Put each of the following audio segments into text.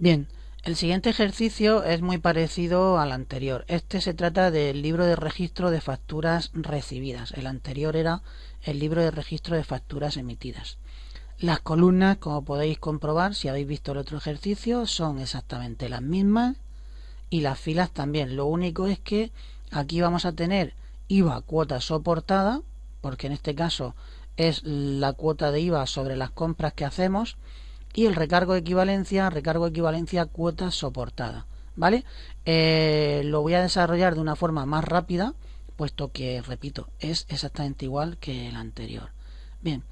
Bien, el siguiente ejercicio es muy parecido al anterior. Este se trata del libro de registro de facturas recibidas. El anterior era el libro de registro de facturas emitidas. Las columnas, como podéis comprobar si habéis visto el otro ejercicio, son exactamente las mismas y las filas también. Lo único es que aquí vamos a tener IVA cuota soportada, porque en este caso es la cuota de IVA sobre las compras que hacemos y el recargo de equivalencia, recargo de equivalencia, cuota soportada. ¿Vale? Eh, lo voy a desarrollar de una forma más rápida, puesto que, repito, es exactamente igual que el anterior. Bien,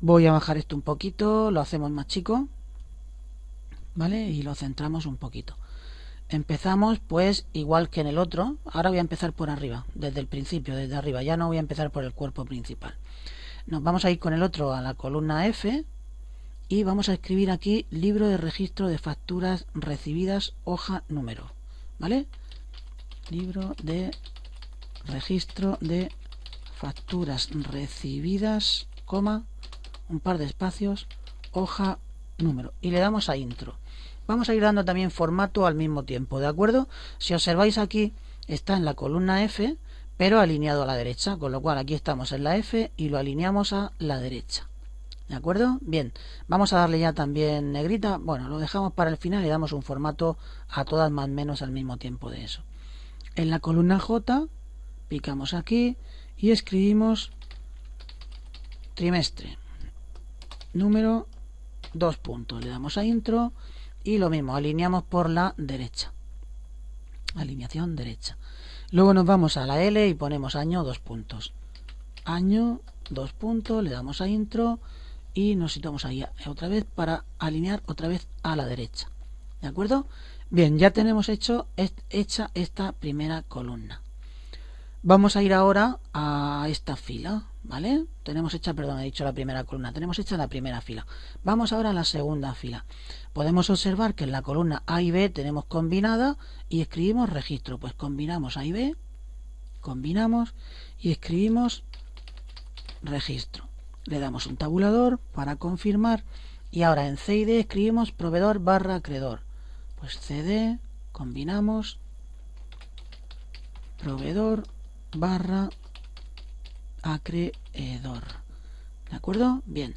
voy a bajar esto un poquito, lo hacemos más chico, ¿vale? Y lo centramos un poquito. Empezamos pues igual que en el otro, ahora voy a empezar por arriba, desde el principio, desde arriba, ya no voy a empezar por el cuerpo principal. Nos vamos a ir con el otro a la columna F, y vamos a escribir aquí libro de registro de facturas recibidas, hoja número, ¿vale? Libro de registro de facturas recibidas, coma, un par de espacios, hoja número. Y le damos a intro. Vamos a ir dando también formato al mismo tiempo, ¿de acuerdo? Si observáis aquí, está en la columna F, pero alineado a la derecha, con lo cual aquí estamos en la F y lo alineamos a la derecha. ¿De acuerdo? Bien, vamos a darle ya también negrita. Bueno, lo dejamos para el final y damos un formato a todas más o menos al mismo tiempo de eso. En la columna J picamos aquí y escribimos trimestre número dos puntos. Le damos a intro y lo mismo, alineamos por la derecha. Alineación derecha. Luego nos vamos a la L y ponemos año dos puntos. Año dos puntos, le damos a intro y nos situamos ahí otra vez para alinear otra vez a la derecha. ¿De acuerdo? Bien, ya tenemos hecho, hecha esta primera columna. Vamos a ir ahora a esta fila, ¿vale? Tenemos hecha, perdón, he dicho la primera columna, tenemos hecha la primera fila. Vamos ahora a la segunda fila. Podemos observar que en la columna A y B tenemos combinada y escribimos registro. Pues combinamos A y B, combinamos y escribimos registro. Le damos un tabulador para confirmar y ahora en D escribimos proveedor barra acreedor. Pues CD, combinamos, proveedor barra acreedor. ¿De acuerdo? Bien,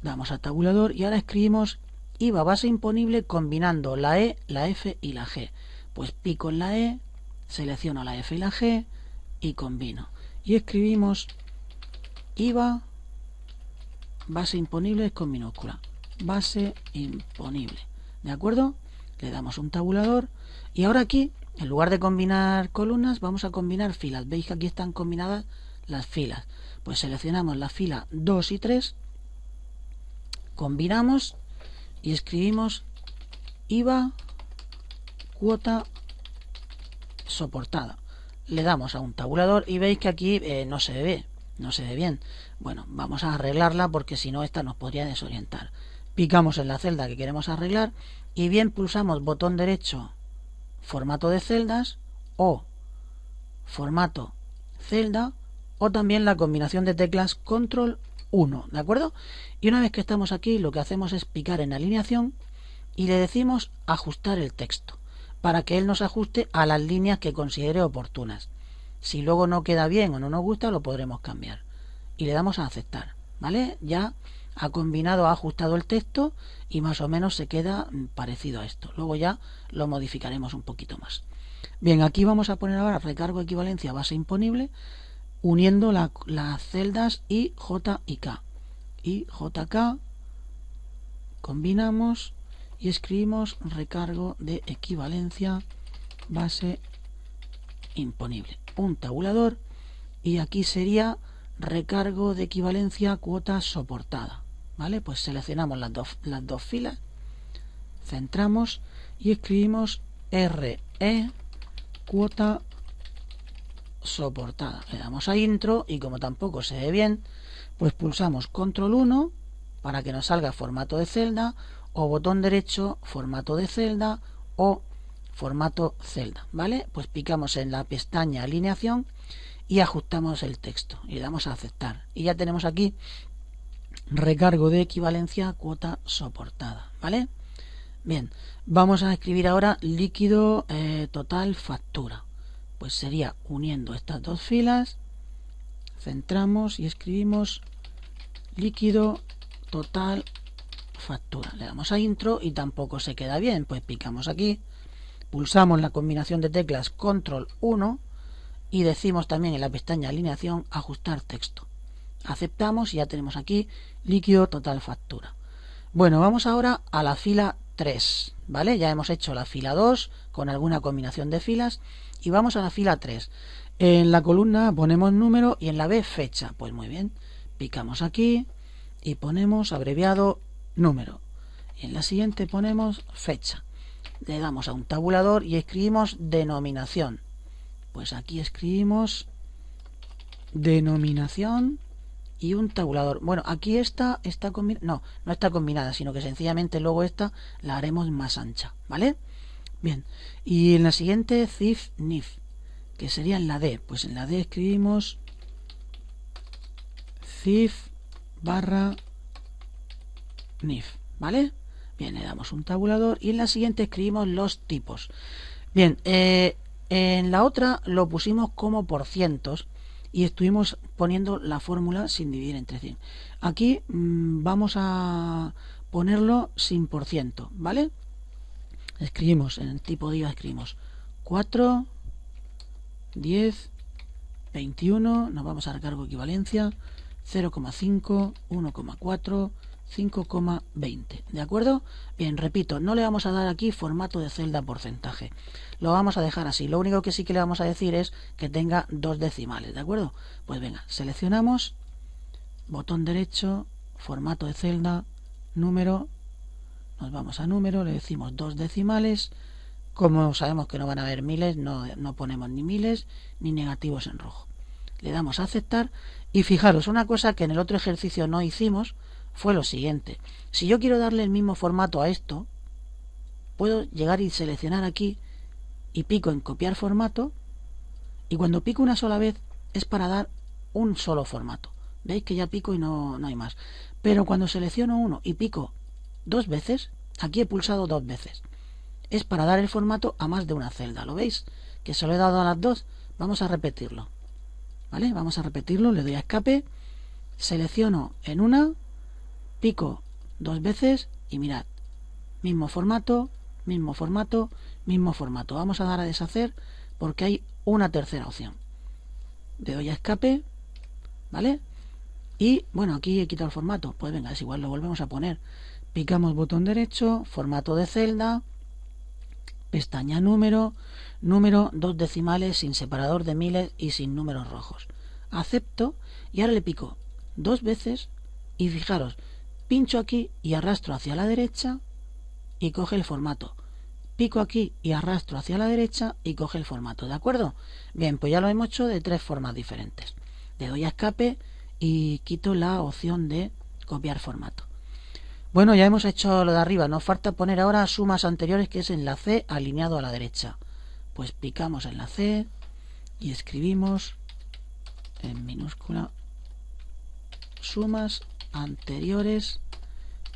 damos a tabulador y ahora escribimos IVA base imponible combinando la E, la F y la G. Pues pico en la E, selecciono la F y la G y combino. Y escribimos IVA base imponible es con minúscula, base imponible, ¿de acuerdo? Le damos un tabulador y ahora aquí, en lugar de combinar columnas, vamos a combinar filas. Veis que aquí están combinadas las filas. Pues seleccionamos la fila 2 y 3, combinamos y escribimos IVA cuota soportada. Le damos a un tabulador y veis que aquí eh, no se ve, no se ve bien. Bueno, vamos a arreglarla porque si no, esta nos podría desorientar. Picamos en la celda que queremos arreglar y bien pulsamos botón derecho, formato de celdas o formato celda o también la combinación de teclas control 1, ¿de acuerdo? Y una vez que estamos aquí, lo que hacemos es picar en alineación y le decimos ajustar el texto para que él nos ajuste a las líneas que considere oportunas. Si luego no queda bien o no nos gusta, lo podremos cambiar. Y le damos a aceptar, ¿vale? Ya ha combinado, ha ajustado el texto y más o menos se queda parecido a esto. Luego ya lo modificaremos un poquito más. Bien, aquí vamos a poner ahora recargo equivalencia base imponible uniendo las celdas I, J y K. I, J, combinamos y escribimos recargo de equivalencia base imponible un tabulador y aquí sería recargo de equivalencia cuota soportada. ¿Vale? Pues seleccionamos las dos, las dos filas, centramos y escribimos RE cuota soportada. Le damos a intro y como tampoco se ve bien, pues pulsamos control 1 para que nos salga formato de celda o botón derecho formato de celda o formato celda, ¿vale? Pues picamos en la pestaña alineación y ajustamos el texto y damos a aceptar. Y ya tenemos aquí recargo de equivalencia cuota soportada, ¿vale? Bien, vamos a escribir ahora líquido eh, total factura. Pues sería uniendo estas dos filas, centramos y escribimos líquido total factura. Le damos a intro y tampoco se queda bien, pues picamos aquí pulsamos la combinación de teclas control 1 y decimos también en la pestaña alineación ajustar texto. Aceptamos y ya tenemos aquí líquido total factura. Bueno, vamos ahora a la fila 3, ¿vale? Ya hemos hecho la fila 2 con alguna combinación de filas y vamos a la fila 3. En la columna ponemos número y en la B fecha. Pues muy bien, picamos aquí y ponemos abreviado número. Y en la siguiente ponemos fecha le damos a un tabulador y escribimos denominación. Pues aquí escribimos denominación y un tabulador. Bueno, aquí esta está combinada, no, no está combinada, sino que sencillamente luego esta la haremos más ancha, ¿vale? Bien, y en la siguiente cif nif, que sería en la D, pues en la D escribimos cif barra nif, ¿vale? Bien, le damos un tabulador y en la siguiente escribimos los tipos. Bien, eh, en la otra lo pusimos como por cientos y estuvimos poniendo la fórmula sin dividir entre 100. Aquí mm, vamos a ponerlo sin por ciento, ¿vale? Escribimos, en el tipo de escribimos 4, 10, 21, nos vamos a recargo equivalencia, 0,5, 1,4, 5,20. ¿De acuerdo? Bien, repito, no le vamos a dar aquí formato de celda porcentaje. Lo vamos a dejar así. Lo único que sí que le vamos a decir es que tenga dos decimales. ¿De acuerdo? Pues venga, seleccionamos, botón derecho, formato de celda, número. Nos vamos a número, le decimos dos decimales. Como sabemos que no van a haber miles, no, no ponemos ni miles ni negativos en rojo. Le damos a aceptar y fijaros una cosa que en el otro ejercicio no hicimos fue lo siguiente. Si yo quiero darle el mismo formato a esto, puedo llegar y seleccionar aquí y pico en copiar formato y cuando pico una sola vez es para dar un solo formato. Veis que ya pico y no, no hay más. Pero cuando selecciono uno y pico dos veces, aquí he pulsado dos veces. Es para dar el formato a más de una celda. ¿Lo veis? Que se lo he dado a las dos. Vamos a repetirlo. ¿Vale? Vamos a repetirlo. Le doy a escape. Selecciono en una, Pico dos veces y mirad. Mismo formato, mismo formato, mismo formato. Vamos a dar a deshacer porque hay una tercera opción. Le doy a escape, ¿vale? Y bueno, aquí he quitado el formato. Pues venga, es igual, lo volvemos a poner. Picamos botón derecho, formato de celda, pestaña número, número dos decimales sin separador de miles y sin números rojos. Acepto y ahora le pico dos veces y fijaros, pincho aquí y arrastro hacia la derecha y coge el formato. Pico aquí y arrastro hacia la derecha y coge el formato, ¿de acuerdo? Bien, pues ya lo hemos hecho de tres formas diferentes. Le doy a escape y quito la opción de copiar formato. Bueno, ya hemos hecho lo de arriba, nos falta poner ahora sumas anteriores que es enlace alineado a la derecha. Pues picamos en la C y escribimos en minúscula sumas anteriores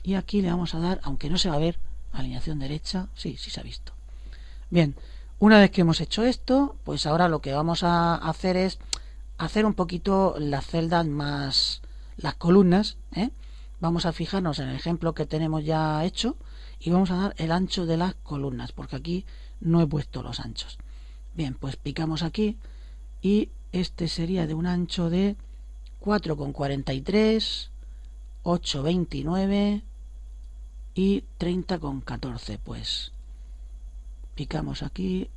y aquí le vamos a dar, aunque no se va a ver, alineación derecha, sí, sí se ha visto. Bien, una vez que hemos hecho esto, pues ahora lo que vamos a hacer es hacer un poquito las celdas más las columnas, ¿eh? vamos a fijarnos en el ejemplo que tenemos ya hecho y vamos a dar el ancho de las columnas, porque aquí no he puesto los anchos. Bien, pues picamos aquí y este sería de un ancho de 4,43, 8,29, y 30 con 14 pues picamos aquí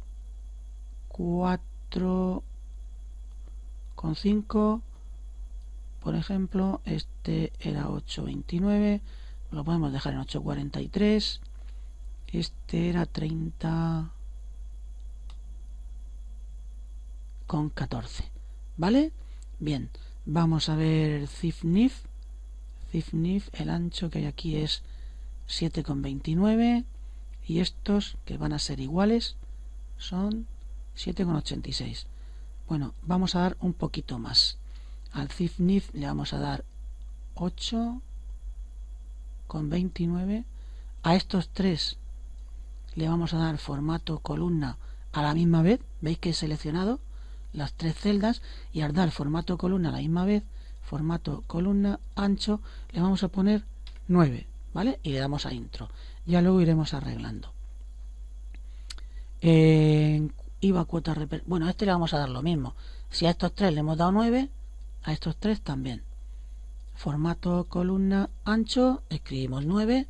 4 con 5 por ejemplo este era 8.29 lo podemos dejar en 8.43 este era 30 con 14 vale bien vamos a ver el cifnif cifnif el ancho que hay aquí es 7,29 y estos que van a ser iguales son 7,86. Bueno, vamos a dar un poquito más. Al CIFNIF le vamos a dar 8,29. A estos tres le vamos a dar formato columna a la misma vez. ¿Veis que he seleccionado las tres celdas? Y al dar formato columna a la misma vez, formato columna ancho, le vamos a poner 9. ¿vale? Y le damos a intro. Ya luego iremos arreglando. iba IVA cuota Bueno, a este le vamos a dar lo mismo. Si a estos tres le hemos dado 9, a estos tres también. Formato columna ancho, escribimos 9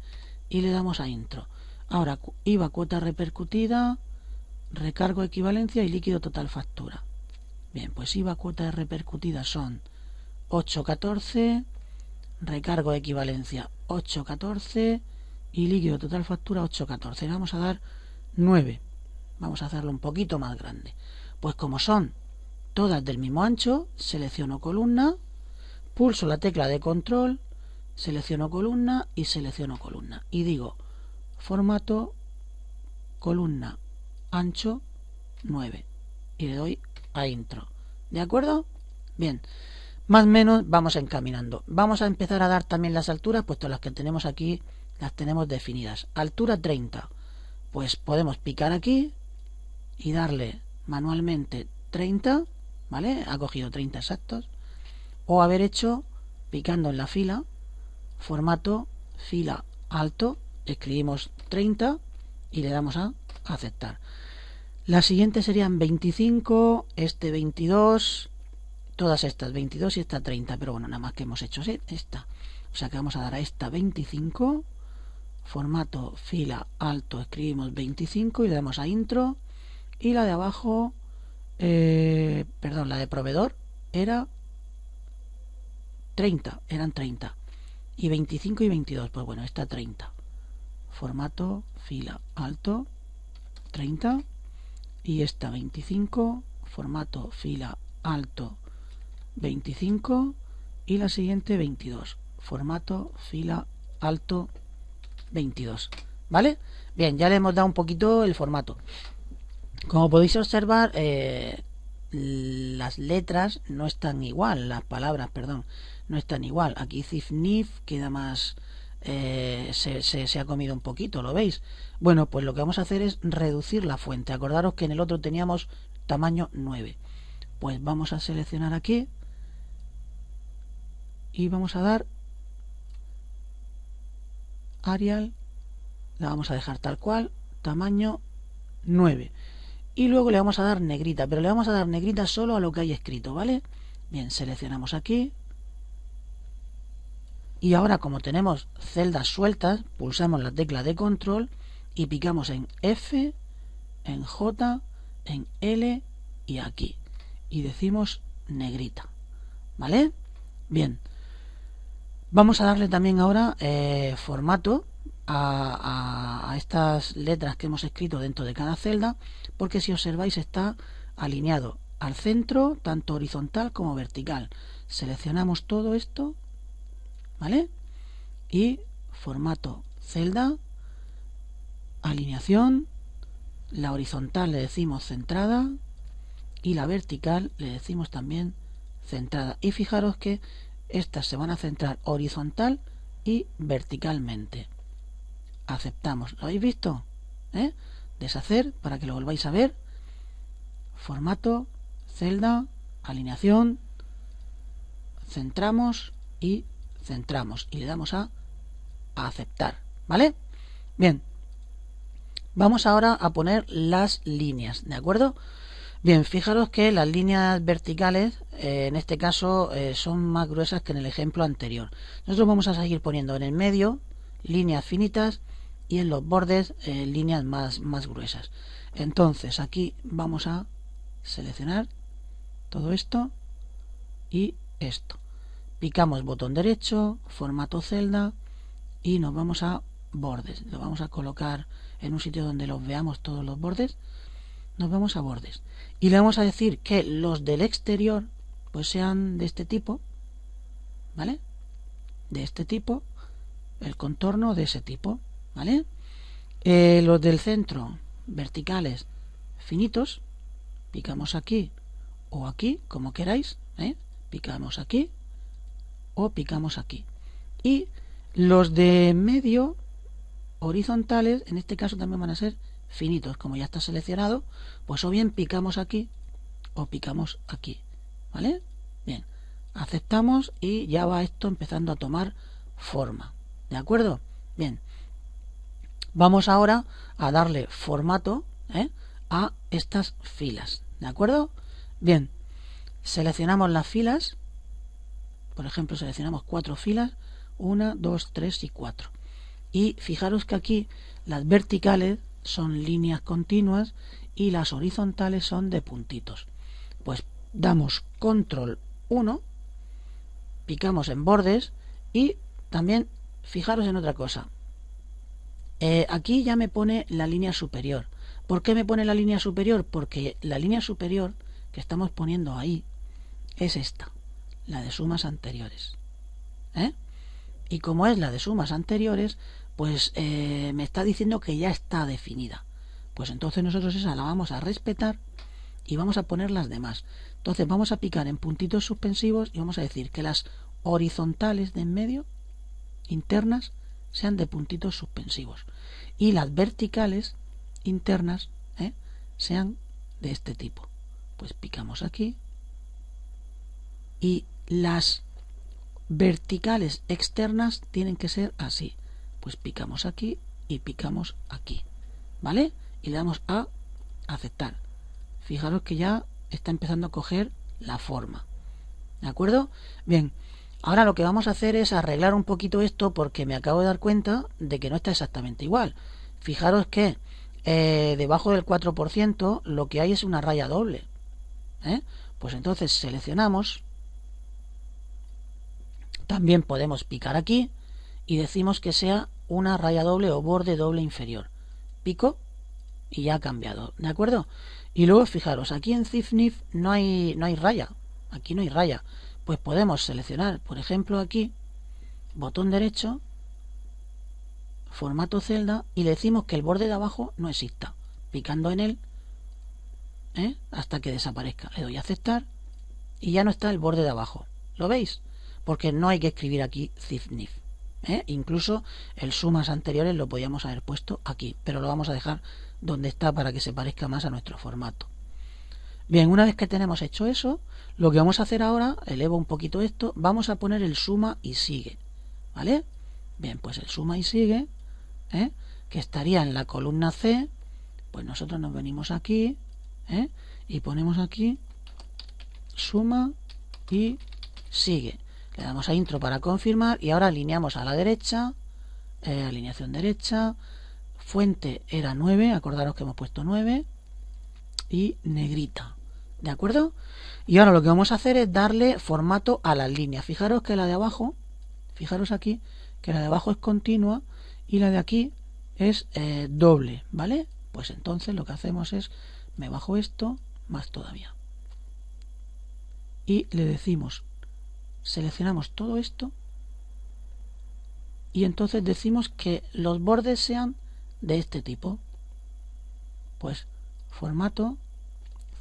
y le damos a intro. Ahora, IVA cuota repercutida, recargo equivalencia y líquido total factura. Bien, pues IVA cuota repercutida son 8,14, recargo de equivalencia 8,14 y líquido total factura 8,14. Le vamos a dar 9. Vamos a hacerlo un poquito más grande. Pues como son todas del mismo ancho, selecciono columna, pulso la tecla de control, selecciono columna y selecciono columna. Y digo formato, columna, ancho, 9. Y le doy a intro. ¿De acuerdo? Bien más o menos vamos encaminando. Vamos a empezar a dar también las alturas, puesto las que tenemos aquí las tenemos definidas. Altura 30. Pues podemos picar aquí y darle manualmente 30, ¿vale? Ha cogido 30 exactos. O haber hecho, picando en la fila, formato fila alto, escribimos 30 y le damos a aceptar. La siguiente serían 25, este 22, todas estas 22 y esta 30, pero bueno, nada más que hemos hecho esta. O sea que vamos a dar a esta 25, formato fila alto, escribimos 25 y le damos a intro y la de abajo, eh, perdón, la de proveedor era 30, eran 30 y 25 y 22, pues bueno, esta 30. Formato fila alto 30 y esta 25, formato fila alto 25 y la siguiente 22. Formato, fila, alto, 22. ¿Vale? Bien, ya le hemos dado un poquito el formato. Como podéis observar, eh, las letras no están igual, las palabras, perdón, no están igual. Aquí cifnif queda más... Eh, se, se, ha comido un poquito, ¿lo veis? Bueno, pues lo que vamos a hacer es reducir la fuente. Acordaros que en el otro teníamos tamaño 9. Pues vamos a seleccionar aquí y vamos a dar Arial, la vamos a dejar tal cual, tamaño 9. Y luego le vamos a dar negrita, pero le vamos a dar negrita solo a lo que hay escrito, ¿vale? Bien, seleccionamos aquí. Y ahora como tenemos celdas sueltas, pulsamos la tecla de control y picamos en F, en J, en L y aquí. Y decimos negrita, ¿vale? Bien. Vamos a darle también ahora eh, formato a, a, estas letras que hemos escrito dentro de cada celda, porque si observáis está alineado al centro, tanto horizontal como vertical. Seleccionamos todo esto, ¿vale? Y formato celda, alineación, la horizontal le decimos centrada y la vertical le decimos también centrada. Y fijaros que estas se van a centrar horizontal y verticalmente. Aceptamos. ¿Lo habéis visto? ¿Eh? Deshacer para que lo volváis a ver. Formato, celda, alineación. Centramos y centramos. Y le damos a aceptar. ¿Vale? Bien. Vamos ahora a poner las líneas. ¿De acuerdo? Bien, fijaros que las líneas verticales eh, en este caso eh, son más gruesas que en el ejemplo anterior. Nosotros vamos a seguir poniendo en el medio líneas finitas y en los bordes eh, líneas más, más gruesas. Entonces aquí vamos a seleccionar todo esto y esto. Picamos botón derecho, formato celda y nos vamos a bordes. Lo vamos a colocar en un sitio donde los veamos todos los bordes. Nos vamos a bordes y le vamos a decir que los del exterior pues sean de este tipo, ¿vale? De este tipo, el contorno de ese tipo, ¿vale? Eh, los del centro, verticales, finitos, picamos aquí o aquí, como queráis, ¿eh? picamos aquí o picamos aquí. Y los de medio, horizontales, en este caso también van a ser finitos, como ya está seleccionado, pues o bien picamos aquí o picamos aquí, ¿vale? Bien, aceptamos y ya va esto empezando a tomar forma, ¿de acuerdo? Bien, vamos ahora a darle formato ¿eh? a estas filas, ¿de acuerdo? Bien, seleccionamos las filas, por ejemplo, seleccionamos cuatro filas, una, dos, tres y cuatro. Y fijaros que aquí las verticales son líneas continuas y las horizontales son de puntitos. Pues damos control 1, picamos en bordes y también fijaros en otra cosa. Eh, aquí ya me pone la línea superior. ¿Por qué me pone la línea superior? Porque la línea superior que estamos poniendo ahí es esta, la de sumas anteriores. ¿Eh? Y como es la de sumas anteriores, pues eh, me está diciendo que ya está definida. Pues entonces nosotros esa la vamos a respetar y vamos a poner las demás. Entonces vamos a picar en puntitos suspensivos y vamos a decir que las horizontales de en medio, internas, sean de puntitos suspensivos. Y las verticales, internas, ¿eh? sean de este tipo. Pues picamos aquí. Y las verticales externas tienen que ser así pues picamos aquí y picamos aquí, ¿vale? Y le damos a aceptar. Fijaros que ya está empezando a coger la forma, ¿de acuerdo? Bien, ahora lo que vamos a hacer es arreglar un poquito esto porque me acabo de dar cuenta de que no está exactamente igual. Fijaros que eh, debajo del 4% lo que hay es una raya doble. ¿eh? Pues entonces seleccionamos. También podemos picar aquí y decimos que sea una raya doble o borde doble inferior. Pico y ya ha cambiado, ¿de acuerdo? Y luego fijaros, aquí en Cifnif no hay, no hay raya, aquí no hay raya. Pues podemos seleccionar, por ejemplo, aquí, botón derecho, formato celda, y decimos que el borde de abajo no exista. Picando en él ¿eh? hasta que desaparezca. Le doy a aceptar y ya no está el borde de abajo. ¿Lo veis? Porque no hay que escribir aquí Cifnif. ¿eh? Incluso el sumas anteriores lo podíamos haber puesto aquí, pero lo vamos a dejar donde está para que se parezca más a nuestro formato. Bien, una vez que tenemos hecho eso, lo que vamos a hacer ahora, elevo un poquito esto, vamos a poner el suma y sigue, ¿vale? Bien, pues el suma y sigue, ¿eh? que estaría en la columna C, pues nosotros nos venimos aquí ¿eh? y ponemos aquí suma y sigue. Le damos a intro para confirmar y ahora alineamos a la derecha, eh, alineación derecha, fuente era 9, acordaros que hemos puesto 9 y negrita. ¿De acuerdo? Y ahora lo que vamos a hacer es darle formato a las líneas. Fijaros que la de abajo, fijaros aquí, que la de abajo es continua y la de aquí es eh, doble, ¿vale? Pues entonces lo que hacemos es, me bajo esto más todavía. Y le decimos Seleccionamos todo esto y entonces decimos que los bordes sean de este tipo. Pues formato,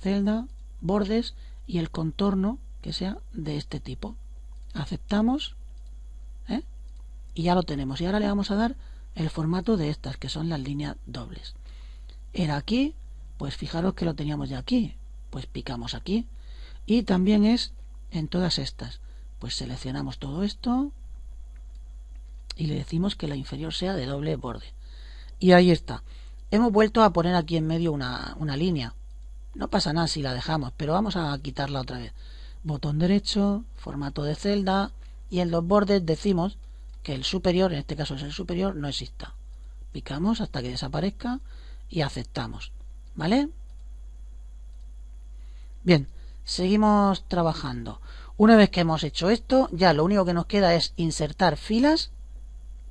celda, bordes y el contorno que sea de este tipo. Aceptamos ¿eh? y ya lo tenemos. Y ahora le vamos a dar el formato de estas, que son las líneas dobles. Era aquí, pues fijaros que lo teníamos de aquí, pues picamos aquí. Y también es en todas estas. Pues seleccionamos todo esto y le decimos que la inferior sea de doble borde. Y ahí está. Hemos vuelto a poner aquí en medio una, una línea. No pasa nada si la dejamos, pero vamos a quitarla otra vez. Botón derecho, formato de celda y en los bordes decimos que el superior, en este caso es el superior, no exista. Picamos hasta que desaparezca y aceptamos. ¿Vale? Bien, seguimos trabajando. Una vez que hemos hecho esto, ya lo único que nos queda es insertar filas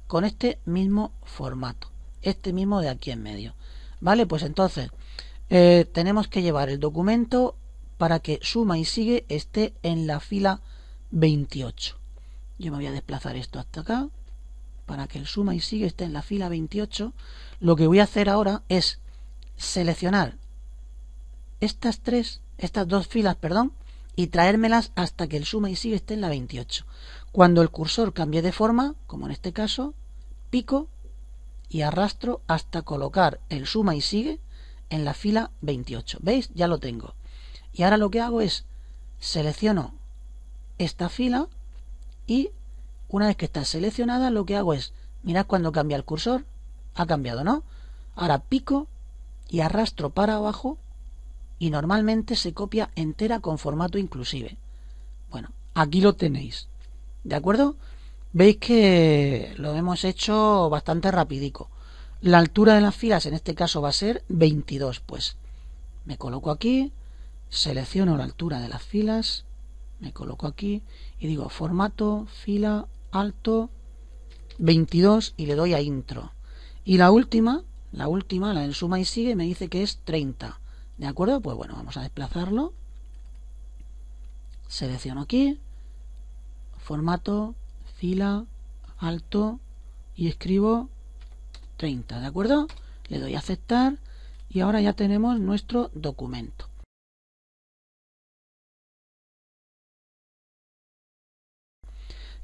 con este mismo formato, este mismo de aquí en medio. ¿Vale? Pues entonces eh, tenemos que llevar el documento para que suma y sigue esté en la fila 28. Yo me voy a desplazar esto hasta acá para que el suma y sigue esté en la fila 28. Lo que voy a hacer ahora es seleccionar estas tres, estas dos filas, perdón, y traérmelas hasta que el suma y sigue esté en la 28. Cuando el cursor cambie de forma, como en este caso, pico y arrastro hasta colocar el suma y sigue en la fila 28. ¿Veis? Ya lo tengo. Y ahora lo que hago es selecciono esta fila y una vez que está seleccionada lo que hago es, mirad cuando cambia el cursor, ha cambiado, ¿no? Ahora pico y arrastro para abajo y normalmente se copia entera con formato inclusive. Bueno, aquí lo tenéis. ¿De acuerdo? Veis que lo hemos hecho bastante rapidico. La altura de las filas en este caso va a ser 22, pues. Me coloco aquí, selecciono la altura de las filas, me coloco aquí y digo formato, fila, alto, 22 y le doy a intro. Y la última, la última, la en suma y sigue, me dice que es 30. ¿De acuerdo? Pues bueno, vamos a desplazarlo. Selecciono aquí, formato, fila, alto y escribo 30, ¿de acuerdo? Le doy a aceptar y ahora ya tenemos nuestro documento.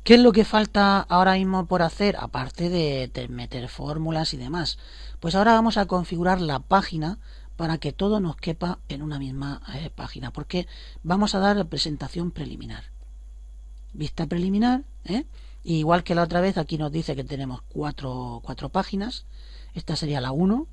¿Qué es lo que falta ahora mismo por hacer, aparte de meter fórmulas y demás? Pues ahora vamos a configurar la página para que todo nos quepa en una misma eh, página, porque vamos a dar la presentación preliminar. Vista preliminar, ¿eh? igual que la otra vez, aquí nos dice que tenemos cuatro, cuatro páginas. Esta sería la 1,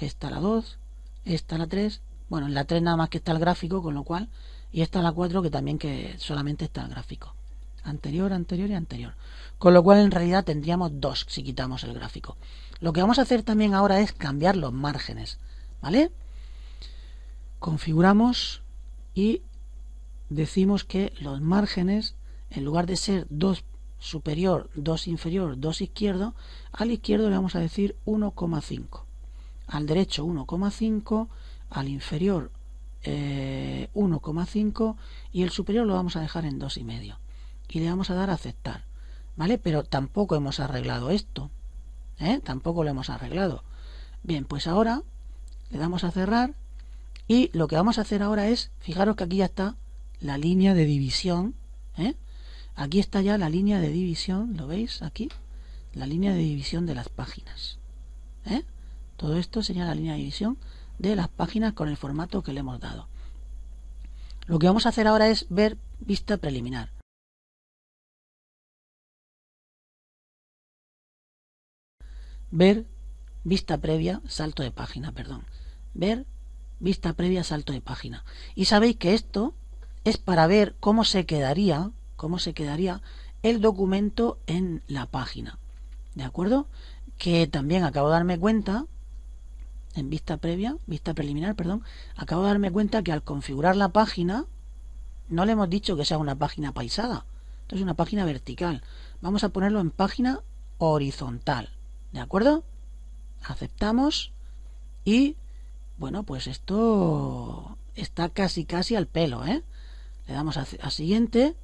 esta la 2, esta la 3. Bueno, en la 3 nada más que está el gráfico, con lo cual, y esta la 4 que también que solamente está el gráfico. Anterior, anterior y anterior. Con lo cual en realidad tendríamos dos si quitamos el gráfico. Lo que vamos a hacer también ahora es cambiar los márgenes. ¿Vale? Configuramos y decimos que los márgenes, en lugar de ser 2 superior, 2 inferior, 2 izquierdo, al izquierdo le vamos a decir 1,5. Al derecho 1,5, al inferior 1,5 eh, y el superior lo vamos a dejar en 2,5. Y le vamos a dar a aceptar. ¿Vale? Pero tampoco hemos arreglado esto. ¿eh? Tampoco lo hemos arreglado. Bien, pues ahora le damos a cerrar y lo que vamos a hacer ahora es, fijaros que aquí ya está la línea de división, ¿eh? aquí está ya la línea de división, ¿lo veis? Aquí, la línea de división de las páginas. ¿eh? Todo esto señala la línea de división de las páginas con el formato que le hemos dado. Lo que vamos a hacer ahora es ver vista preliminar. Ver vista previa, salto de página, perdón ver vista previa salto de página. Y sabéis que esto es para ver cómo se quedaría, cómo se quedaría el documento en la página. ¿De acuerdo? Que también acabo de darme cuenta en vista previa, vista preliminar, perdón, acabo de darme cuenta que al configurar la página no le hemos dicho que sea una página paisada. Esto es una página vertical. Vamos a ponerlo en página horizontal. ¿De acuerdo? Aceptamos y bueno, pues esto está casi casi al pelo, ¿eh? Le damos a, siguiente,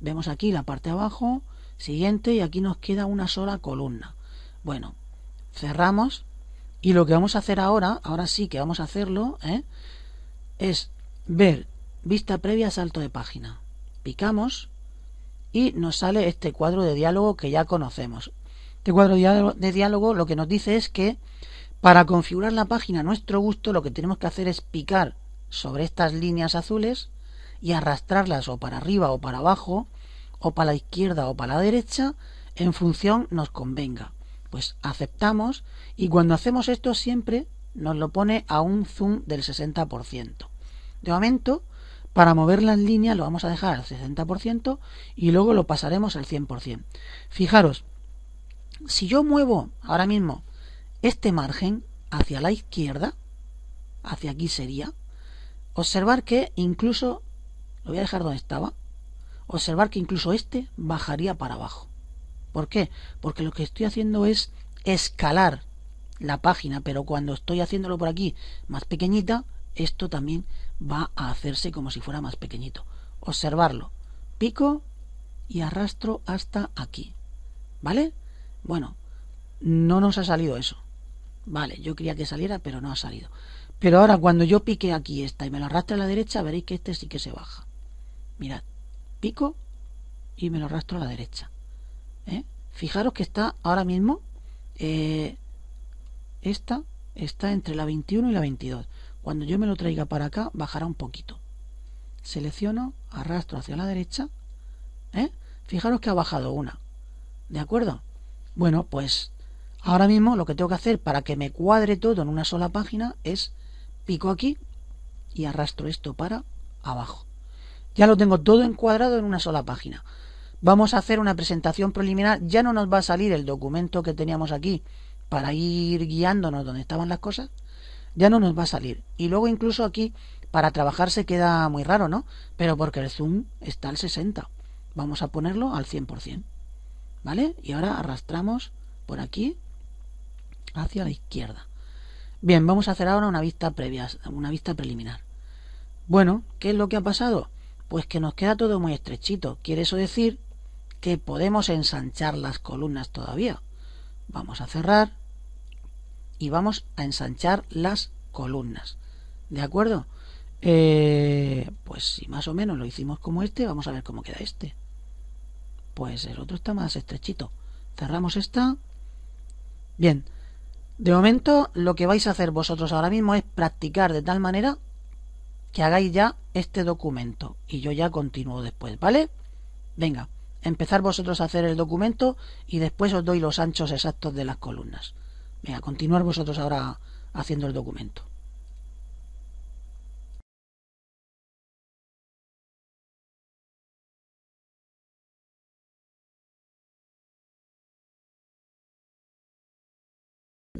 vemos aquí la parte de abajo, siguiente y aquí nos queda una sola columna. Bueno, cerramos y lo que vamos a hacer ahora, ahora sí que vamos a hacerlo, ¿eh? es ver vista previa salto de página. Picamos y nos sale este cuadro de diálogo que ya conocemos. Este cuadro de diálogo lo que nos dice es que para configurar la página a nuestro gusto lo que tenemos que hacer es picar sobre estas líneas azules y arrastrarlas o para arriba o para abajo o para la izquierda o para la derecha en función nos convenga. Pues aceptamos y cuando hacemos esto siempre nos lo pone a un zoom del 60%. De momento, para mover las líneas lo vamos a dejar al 60% y luego lo pasaremos al 100%. Fijaros, si yo muevo ahora mismo este margen hacia la izquierda, hacia aquí sería, observar que incluso, lo voy a dejar donde estaba, observar que incluso este bajaría para abajo. ¿Por qué? Porque lo que estoy haciendo es escalar la página, pero cuando estoy haciéndolo por aquí más pequeñita, esto también va a hacerse como si fuera más pequeñito. Observarlo. Pico y arrastro hasta aquí. ¿Vale? Bueno, no nos ha salido eso. Vale, yo quería que saliera, pero no ha salido. Pero ahora cuando yo pique aquí esta y me lo arrastro a la derecha, veréis que este sí que se baja. Mirad, pico y me lo arrastro a la derecha. ¿Eh? Fijaros que está ahora mismo, eh, esta está entre la 21 y la 22. Cuando yo me lo traiga para acá, bajará un poquito. Selecciono, arrastro hacia la derecha. ¿eh? Fijaros que ha bajado una. ¿De acuerdo? Bueno, pues Ahora mismo lo que tengo que hacer para que me cuadre todo en una sola página es pico aquí y arrastro esto para abajo. Ya lo tengo todo encuadrado en una sola página. Vamos a hacer una presentación preliminar. Ya no nos va a salir el documento que teníamos aquí para ir guiándonos donde estaban las cosas. Ya no nos va a salir. Y luego incluso aquí para trabajar se queda muy raro, ¿no? Pero porque el zoom está al 60. Vamos a ponerlo al 100%. ¿Vale? Y ahora arrastramos por aquí hacia la izquierda. Bien, vamos a hacer ahora una vista previa, una vista preliminar. Bueno, ¿qué es lo que ha pasado? Pues que nos queda todo muy estrechito. Quiere eso decir que podemos ensanchar las columnas todavía. Vamos a cerrar y vamos a ensanchar las columnas. ¿De acuerdo? Eh, pues si más o menos lo hicimos como este, vamos a ver cómo queda este. Pues el otro está más estrechito. Cerramos esta. Bien, de momento, lo que vais a hacer vosotros ahora mismo es practicar de tal manera que hagáis ya este documento. Y yo ya continúo después, ¿vale? Venga, empezar vosotros a hacer el documento y después os doy los anchos exactos de las columnas. Venga, continuar vosotros ahora haciendo el documento.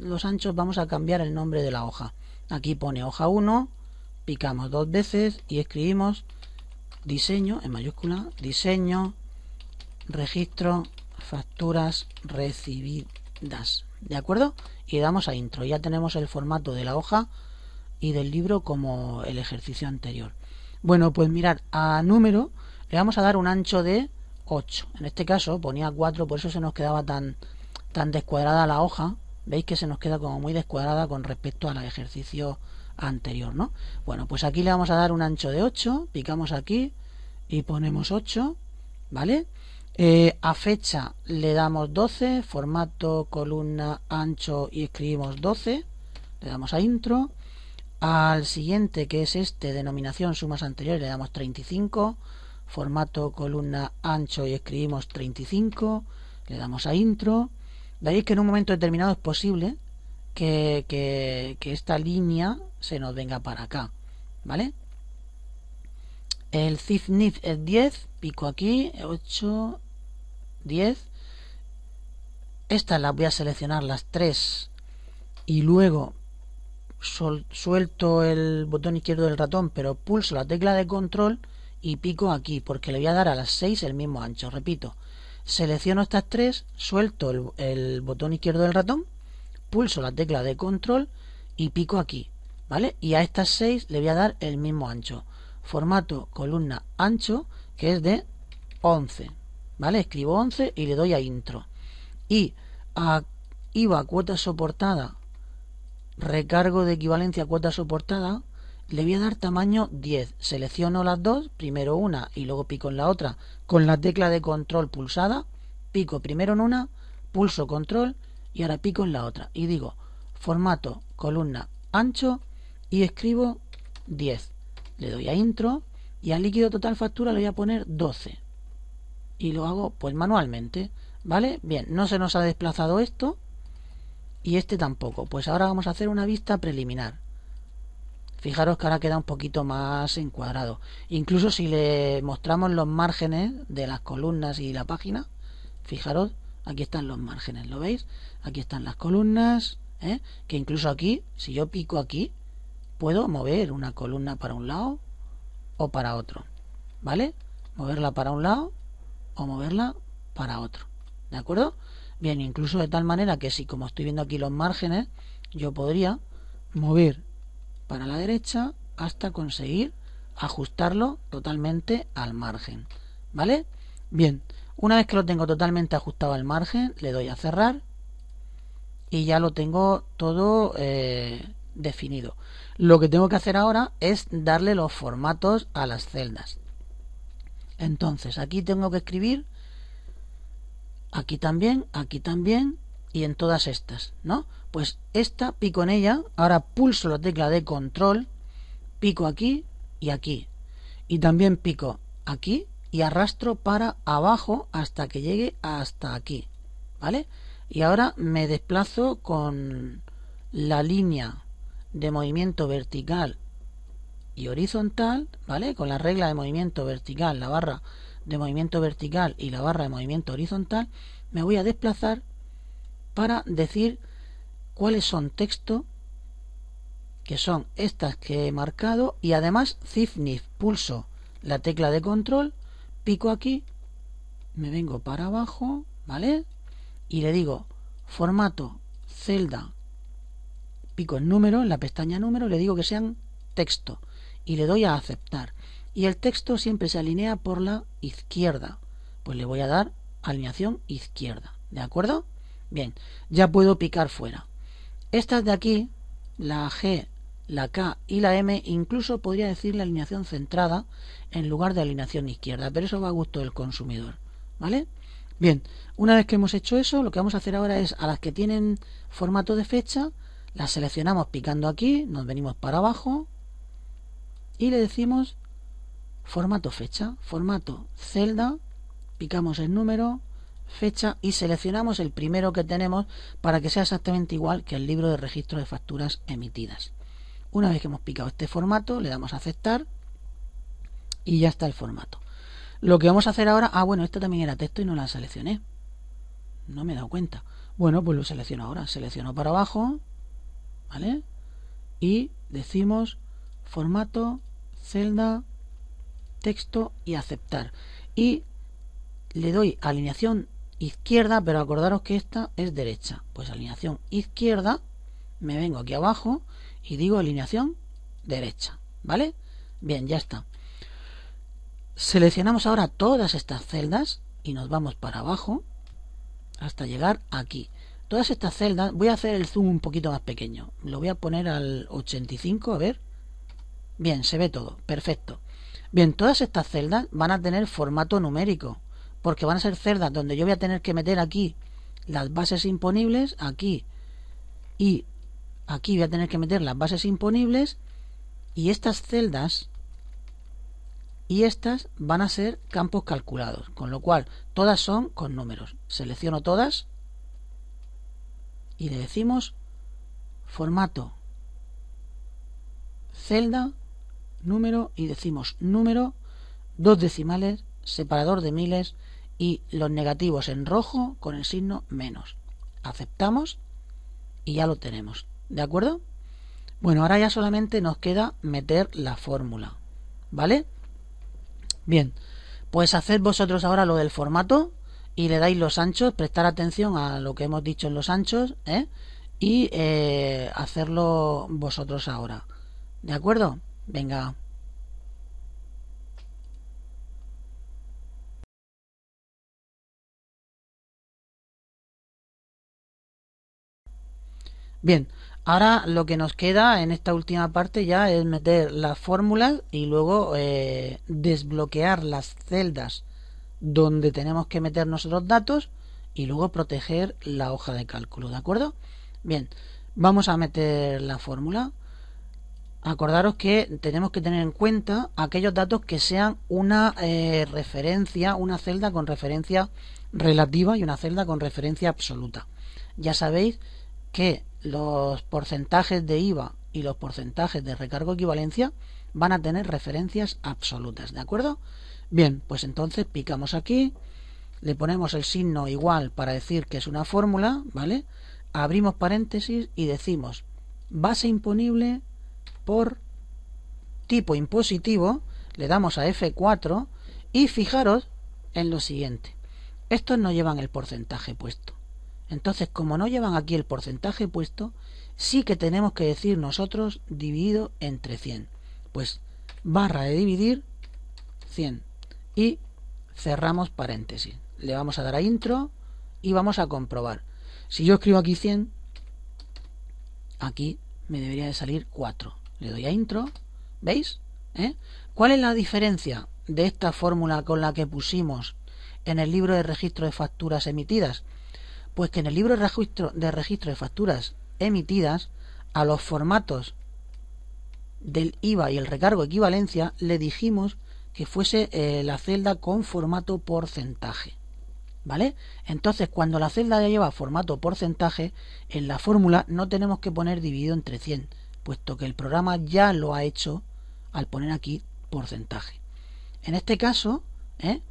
los anchos vamos a cambiar el nombre de la hoja. Aquí pone hoja 1, picamos dos veces y escribimos diseño en mayúscula, diseño, registro, facturas recibidas. ¿De acuerdo? Y damos a intro. Ya tenemos el formato de la hoja y del libro como el ejercicio anterior. Bueno, pues mirar a número le vamos a dar un ancho de 8. En este caso ponía 4, por eso se nos quedaba tan, tan descuadrada la hoja veis que se nos queda como muy descuadrada con respecto al ejercicio anterior, ¿no? Bueno, pues aquí le vamos a dar un ancho de 8, picamos aquí y ponemos 8, ¿vale? Eh, a fecha le damos 12, formato, columna, ancho y escribimos 12, le damos a intro, al siguiente que es este, denominación sumas anteriores, le damos 35, formato, columna, ancho y escribimos 35, le damos a intro, veis que en un momento determinado es posible que, esta línea se nos venga para acá, ¿vale? El NIF es 10, pico aquí, 8, 10. esta la voy a seleccionar las 3 y luego suelto el botón izquierdo del ratón, pero pulso la tecla de control y pico aquí, porque le voy a dar a las 6 el mismo ancho. Repito, Selecciono estas tres, suelto el, botón izquierdo del ratón, pulso la tecla de control y pico aquí, ¿vale? Y a estas seis le voy a dar el mismo ancho. Formato columna ancho, que es de 11, ¿vale? Escribo 11 y le doy a intro. Y a IVA cuota soportada, recargo de equivalencia cuota soportada, le voy a dar tamaño 10. Selecciono las dos, primero una y luego pico en la otra. Con la tecla de control pulsada, pico primero en una, pulso control y ahora pico en la otra. Y digo formato, columna, ancho y escribo 10. Le doy a intro y al líquido total factura le voy a poner 12. Y lo hago pues manualmente. ¿Vale? Bien, no se nos ha desplazado esto y este tampoco. Pues ahora vamos a hacer una vista preliminar fijaros que ahora queda un poquito más encuadrado. Incluso si le mostramos los márgenes de las columnas y la página, fijaros, aquí están los márgenes, ¿lo veis? Aquí están las columnas, ¿eh? que incluso aquí, si yo pico aquí, puedo mover una columna para un lado o para otro, ¿vale? Moverla para un lado o moverla para otro, ¿de acuerdo? Bien, incluso de tal manera que si, como estoy viendo aquí los márgenes, yo podría mover a la derecha hasta conseguir ajustarlo totalmente al margen. ¿Vale? Bien, una vez que lo tengo totalmente ajustado al margen, le doy a cerrar y ya lo tengo todo eh, definido. Lo que tengo que hacer ahora es darle los formatos a las celdas. Entonces, aquí tengo que escribir, aquí también, aquí también, y en todas estas, ¿no? Pues esta pico en ella, ahora pulso la tecla de control, pico aquí y aquí. Y también pico aquí y arrastro para abajo hasta que llegue hasta aquí, ¿vale? Y ahora me desplazo con la línea de movimiento vertical y horizontal, ¿vale? Con la regla de movimiento vertical, la barra de movimiento vertical y la barra de movimiento horizontal, me voy a desplazar para decir cuáles son texto, que son estas que he marcado, y además CIFNIF, pulso la tecla de control, pico aquí, me vengo para abajo, ¿vale? Y le digo formato, celda, pico el número, en la pestaña número, le digo que sean texto y le doy a aceptar. Y el texto siempre se alinea por la izquierda. Pues le voy a dar alineación izquierda. ¿De acuerdo? Bien, ya puedo picar fuera. Estas de aquí, la G, la K y la M, incluso podría decir la alineación centrada en lugar de alineación izquierda, pero eso va a gusto del consumidor. ¿Vale? Bien, una vez que hemos hecho eso, lo que vamos a hacer ahora es a las que tienen formato de fecha, las seleccionamos picando aquí, nos venimos para abajo y le decimos formato fecha, formato celda, picamos el número fecha y seleccionamos el primero que tenemos para que sea exactamente igual que el libro de registro de facturas emitidas. Una vez que hemos picado este formato, le damos a aceptar y ya está el formato. Lo que vamos a hacer ahora, ah bueno, esto también era texto y no la seleccioné. No me he dado cuenta. Bueno, pues lo selecciono ahora. Selecciono para abajo, ¿vale? Y decimos formato, celda, texto y aceptar. Y le doy alineación izquierda, pero acordaros que esta es derecha. Pues alineación izquierda, me vengo aquí abajo y digo alineación derecha, ¿vale? Bien, ya está. Seleccionamos ahora todas estas celdas y nos vamos para abajo hasta llegar aquí. Todas estas celdas, voy a hacer el zoom un poquito más pequeño. Lo voy a poner al 85, a ver. Bien, se ve todo, perfecto. Bien, todas estas celdas van a tener formato numérico porque van a ser celdas donde yo voy a tener que meter aquí las bases imponibles, aquí y aquí voy a tener que meter las bases imponibles y estas celdas y estas van a ser campos calculados, con lo cual todas son con números. Selecciono todas y le decimos formato, celda, número y decimos número, dos decimales, separador de miles, y los negativos en rojo con el signo menos. Aceptamos y ya lo tenemos. ¿De acuerdo? Bueno, ahora ya solamente nos queda meter la fórmula. ¿Vale? Bien, pues haced vosotros ahora lo del formato y le dais los anchos, prestar atención a lo que hemos dicho en los anchos ¿eh? y eh, hacerlo vosotros ahora. ¿De acuerdo? Venga. Bien, ahora lo que nos queda en esta última parte ya es meter las fórmulas y luego eh, desbloquear las celdas donde tenemos que meter nuestros datos y luego proteger la hoja de cálculo, ¿de acuerdo? Bien, vamos a meter la fórmula. Acordaros que tenemos que tener en cuenta aquellos datos que sean una eh, referencia, una celda con referencia relativa y una celda con referencia absoluta. Ya sabéis que los porcentajes de IVA y los porcentajes de recargo equivalencia van a tener referencias absolutas, ¿de acuerdo? Bien, pues entonces picamos aquí, le ponemos el signo igual para decir que es una fórmula, ¿vale? Abrimos paréntesis y decimos base imponible por tipo impositivo, le damos a F4 y fijaros en lo siguiente. Estos no llevan el porcentaje puesto. Entonces, como no llevan aquí el porcentaje puesto, sí que tenemos que decir nosotros dividido entre 100. Pues barra de dividir 100 y cerramos paréntesis. Le vamos a dar a intro y vamos a comprobar. Si yo escribo aquí 100, aquí me debería de salir 4. Le doy a intro, ¿veis? ¿Eh? ¿Cuál es la diferencia de esta fórmula con la que pusimos en el libro de registro de facturas emitidas? Pues que en el libro de registro de, facturas emitidas a los formatos del IVA y el recargo equivalencia le dijimos que fuese eh, la celda con formato porcentaje. ¿Vale? Entonces, cuando la celda ya lleva formato porcentaje, en la fórmula no tenemos que poner dividido entre 100, puesto que el programa ya lo ha hecho al poner aquí porcentaje. En este caso, ¿eh?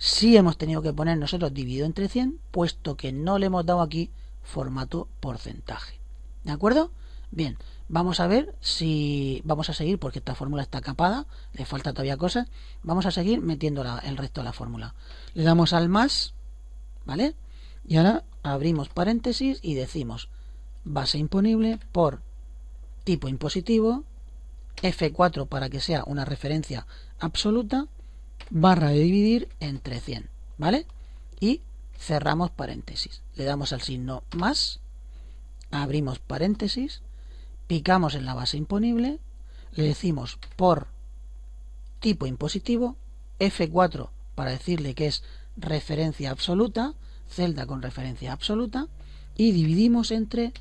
si hemos tenido que poner nosotros dividido entre 100, puesto que no le hemos dado aquí formato porcentaje. ¿De acuerdo? Bien, vamos a ver si vamos a seguir, porque esta fórmula está capada, le falta todavía cosas, vamos a seguir metiendo el resto de la fórmula. Le damos al más, ¿vale? Y ahora abrimos paréntesis y decimos base imponible por tipo impositivo, F4 para que sea una referencia absoluta, barra de dividir entre 100, ¿vale? Y cerramos paréntesis. Le damos al signo más, abrimos paréntesis, picamos en la base imponible, le decimos por tipo impositivo, F4 para decirle que es referencia absoluta, celda con referencia absoluta, y dividimos entre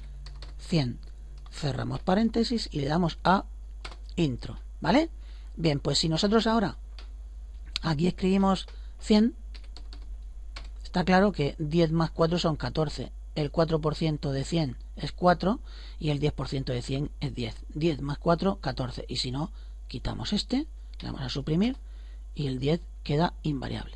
100. Cerramos paréntesis y le damos a intro, ¿vale? Bien, pues si nosotros ahora Aquí escribimos 100. Está claro que 10 más 4 son 14. El 4% de 100 es 4 y el 10% de 100 es 10. 10 más 4, 14. Y si no, quitamos este, le vamos a suprimir y el 10 queda invariable.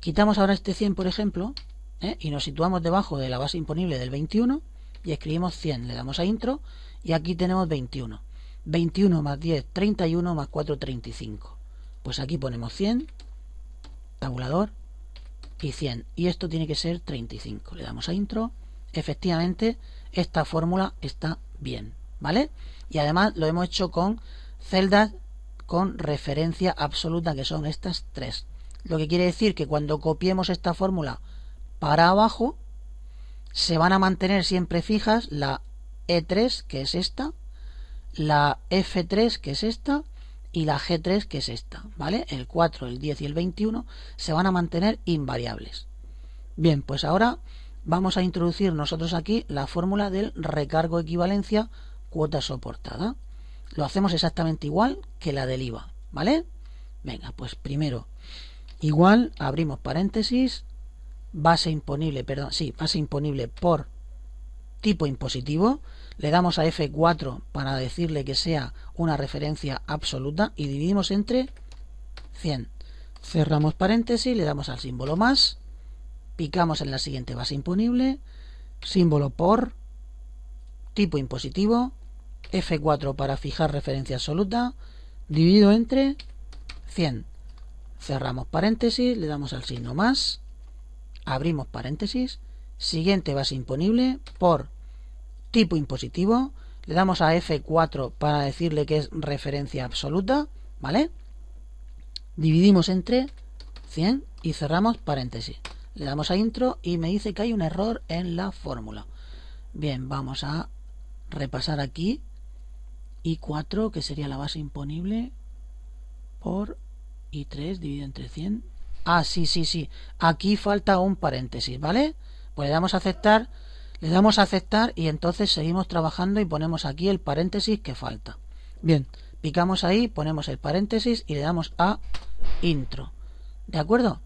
Quitamos ahora este 100, por ejemplo, ¿eh? y nos situamos debajo de la base imponible del 21 y escribimos 100. Le damos a intro y aquí tenemos 21. 21 más 10, 31 más 4, 35. Pues aquí ponemos 100, tabulador y 100. Y esto tiene que ser 35. Le damos a intro. Efectivamente, esta fórmula está bien, ¿vale? Y además lo hemos hecho con celdas con referencia absoluta, que son estas tres. Lo que quiere decir que cuando copiemos esta fórmula para abajo, se van a mantener siempre fijas la E3, que es esta, la F3, que es esta, y la G3, que es esta, ¿vale? El 4, el 10 y el 21 se van a mantener invariables. Bien, pues ahora vamos a introducir nosotros aquí la fórmula del recargo equivalencia cuota soportada. Lo hacemos exactamente igual que la del IVA, ¿vale? Venga, pues primero, igual, abrimos paréntesis, base imponible, perdón, sí, base imponible por tipo impositivo, le damos a F4 para decirle que sea una referencia absoluta y dividimos entre 100. Cerramos paréntesis, le damos al símbolo más, picamos en la siguiente base imponible, símbolo por, tipo impositivo, F4 para fijar referencia absoluta, dividido entre 100. Cerramos paréntesis, le damos al signo más, abrimos paréntesis, siguiente base imponible, por tipo impositivo, le damos a F4 para decirle que es referencia absoluta, ¿vale? Dividimos entre 100 y cerramos paréntesis. Le damos a intro y me dice que hay un error en la fórmula. Bien, vamos a repasar aquí. I4, que sería la base imponible, por I3 dividido entre 100. Ah, sí, sí, sí. Aquí falta un paréntesis, ¿vale? Pues le damos a aceptar le damos a aceptar y entonces seguimos trabajando y ponemos aquí el paréntesis que falta. Bien, picamos ahí, ponemos el paréntesis y le damos a intro. ¿De acuerdo?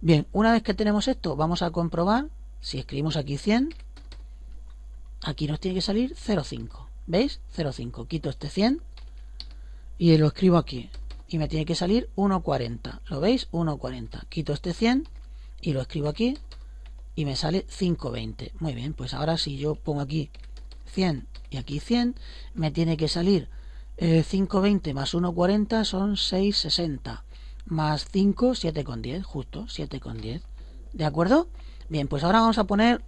Bien, una vez que tenemos esto, vamos a comprobar si escribimos aquí 100, aquí nos tiene que salir 0,5. ¿Veis? 0,5. Quito este 100 y lo escribo aquí. Y me tiene que salir 1,40. ¿Lo veis? 1,40. Quito este 100 y lo escribo aquí y me sale 520. Muy bien, pues ahora si yo pongo aquí 100 y aquí 100, me tiene que salir 520 eh, más 1,40 son 660. Más 5, 7,10, justo, 7,10. ¿De acuerdo? Bien, pues ahora vamos a poner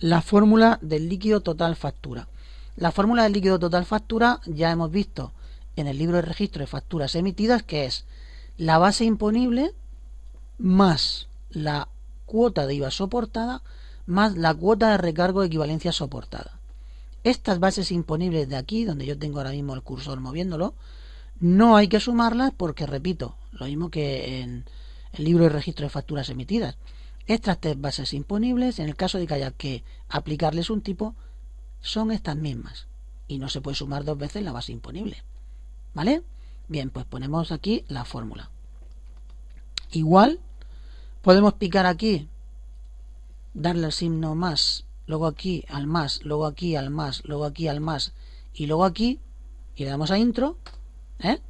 la fórmula del líquido total factura. La fórmula del líquido total factura ya hemos visto en el libro de registro de facturas emitidas que es la base imponible más la cuota de IVA soportada más la cuota de recargo de equivalencia soportada. Estas bases imponibles de aquí, donde yo tengo ahora mismo el cursor moviéndolo, no hay que sumarlas porque, repito, lo mismo que en el libro de registro de facturas emitidas. Estas tres bases imponibles, en el caso de que haya que aplicarles un tipo, son estas mismas. Y no se puede sumar dos veces la base imponible. ¿Vale? Bien, pues ponemos aquí la fórmula. Igual Podemos picar aquí, darle al signo más, luego aquí al más, luego aquí al más, luego aquí al más, y luego aquí, y le damos a intro, ¿eh?